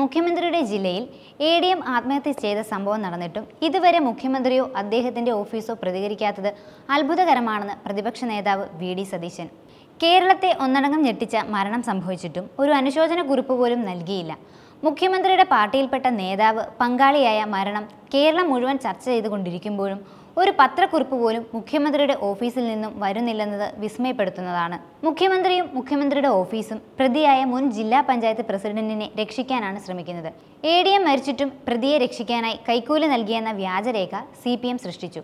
മുഖ്യമന്ത്രിയുടെ ജില്ലയിൽ A D M ആത്മഹത്യ ചെയ്ത സംഭവം നടന്നിട്ടും ഇതുവരെ മുഖ്യമന്ത്രിയോ അദ്ദേഹത്തിൻ്റെ ഓഫീസോ പ്രതികരിക്കാത്തത് അത്ഭുതകരമാണെന്ന് പ്രതിപക്ഷ നേതാവ് വി ഡി സതീശൻ കേരളത്തെ ഒന്നടങ്കം ഞെട്ടിച്ച മരണം സംഭവിച്ചിട്ടും ഒരു അനുശോചന കുറിപ്പ് പോലും നൽകിയില്ല മുഖ്യമന്ത്രിയുടെ പാർട്ടിയിൽപ്പെട്ട നേതാവ് പങ്കാളിയായ മരണം കേരളം മുഴുവൻ ചർച്ച ചെയ്തുകൊണ്ടിരിക്കുമ്പോഴും ഒരു പത്രക്കുറിപ്പ് പോലും മുഖ്യമന്ത്രിയുടെ ഓഫീസിൽ നിന്നും വരുന്നില്ലെന്നത് വിസ്മയപ്പെടുത്തുന്നതാണ് മുഖ്യമന്ത്രിയും മുഖ്യമന്ത്രിയുടെ ഓഫീസും പ്രതിയായ മുൻ ജില്ലാ പഞ്ചായത്ത് പ്രസിഡന്റിനെ രക്ഷിക്കാനാണ് ശ്രമിക്കുന്നത് എ ഡി എം മരിച്ചിട്ടും പ്രതിയെ രക്ഷിക്കാനായി കൈക്കൂലി നൽകിയെന്ന വ്യാജരേഖ സി പി എം സൃഷ്ടിച്ചു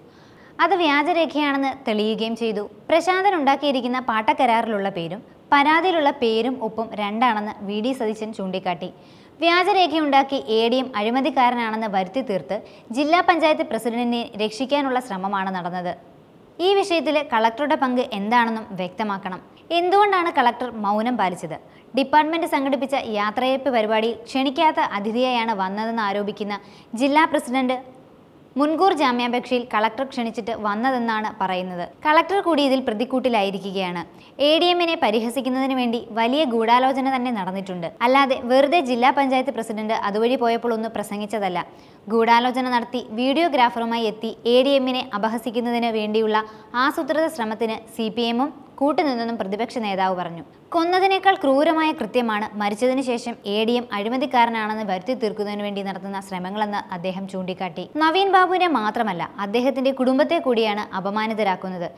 അത് വ്യാജരേഖയാണെന്ന് തെളിയുകയും ചെയ്തു പ്രശാന്തൻ ഉണ്ടാക്കിയിരിക്കുന്ന പാട്ടക്കരാറിലുള്ള പേരും പരാതിയിലുള്ള പേരും ഒപ്പം രണ്ടാണെന്ന് വി ഡി സതീശൻ ചൂണ്ടിക്കാട്ടി വ്യാജരേഖയുണ്ടാക്കി എ എം അഴിമതിക്കാരനാണെന്ന് വരുത്തി തീർത്ത് ജില്ലാ പഞ്ചായത്ത് പ്രസിഡന്റിനെ രക്ഷിക്കാനുള്ള ശ്രമമാണ് നടന്നത് ഈ വിഷയത്തിൽ കളക്ടറുടെ പങ്ക് എന്താണെന്നും വ്യക്തമാക്കണം എന്തുകൊണ്ടാണ് കളക്ടർ മൗനം പാലിച്ചത് ഡിപ്പാർട്ട്മെന്റ് സംഘടിപ്പിച്ച യാത്രയയപ്പ് പരിപാടിയിൽ ക്ഷണിക്കാത്ത അതിഥിയായാണ് വന്നതെന്ന് ആരോപിക്കുന്ന ജില്ലാ പ്രസിഡന്റ് മുൻകൂർ ജാമ്യാപേക്ഷയിൽ കളക്ടർ ക്ഷണിച്ചിട്ട് വന്നതെന്നാണ് പറയുന്നത് കളക്ടർ കൂടി ഇതിൽ പ്രതിക്കൂട്ടിലായിരിക്കുകയാണ് എ ഡി എമ്മിനെ പരിഹസിക്കുന്നതിന് വേണ്ടി വലിയ ഗൂഢാലോചന തന്നെ നടന്നിട്ടുണ്ട് അല്ലാതെ വെറുതെ ജില്ലാ പഞ്ചായത്ത് പ്രസിഡന്റ് അതുവഴി പോയപ്പോൾ ഒന്ന് പ്രസംഗിച്ചതല്ല ഗൂഢാലോചന നടത്തി വീഡിയോഗ്രാഫറുമായി എത്തി എ ഡി എമ്മിനെ അപഹസിക്കുന്നതിന് വേണ്ടിയുള്ള ആസൂത്രിത ശ്രമത്തിന് സി പി എമ്മും കൂട്ടുനിന്നെന്നും പ്രതിപക്ഷ നേതാവ് പറഞ്ഞു കൊന്നതിനേക്കാൾ ക്രൂരമായ കൃത്യമാണ് മരിച്ചതിന് ശേഷം എ ഡി എം അഴിമതിക്കാരനാണെന്ന് വരുത്തി തീർക്കുന്നതിന് വേണ്ടി നടത്തുന്ന ശ്രമങ്ങളെന്ന് അദ്ദേഹം ചൂണ്ടിക്കാട്ടി നവീൻ ബാബുവിനെ മാത്രമല്ല അദ്ദേഹത്തിന്റെ കുടുംബത്തെ കൂടിയാണ് അപമാനിതരാക്കുന്നത്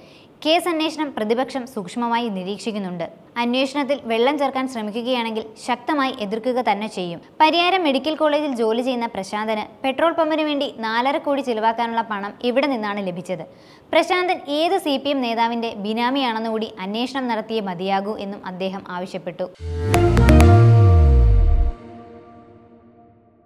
കേസ് അന്വേഷണം പ്രതിപക്ഷം സൂക്ഷ്മമായി നിരീക്ഷിക്കുന്നുണ്ട് അന്വേഷണത്തിൽ വെള്ളം ചേർക്കാൻ ശ്രമിക്കുകയാണെങ്കിൽ ശക്തമായി എതിർക്കുക തന്നെ ചെയ്യും പരിയാരം മെഡിക്കൽ കോളേജിൽ ജോലി ചെയ്യുന്ന പ്രശാന്തന് പെട്രോൾ പമ്പിന് വേണ്ടി നാലര കോടി ചിലവാക്കാനുള്ള പണം ഇവിടെ നിന്നാണ് ലഭിച്ചത് പ്രശാന്തൻ ഏത് സി പി എം നേതാവിന്റെ ബിനാമിയാണെന്നുകൂടി അന്വേഷണം നടത്തിയേ മതിയാകൂ എന്നും അദ്ദേഹം ആവശ്യപ്പെട്ടു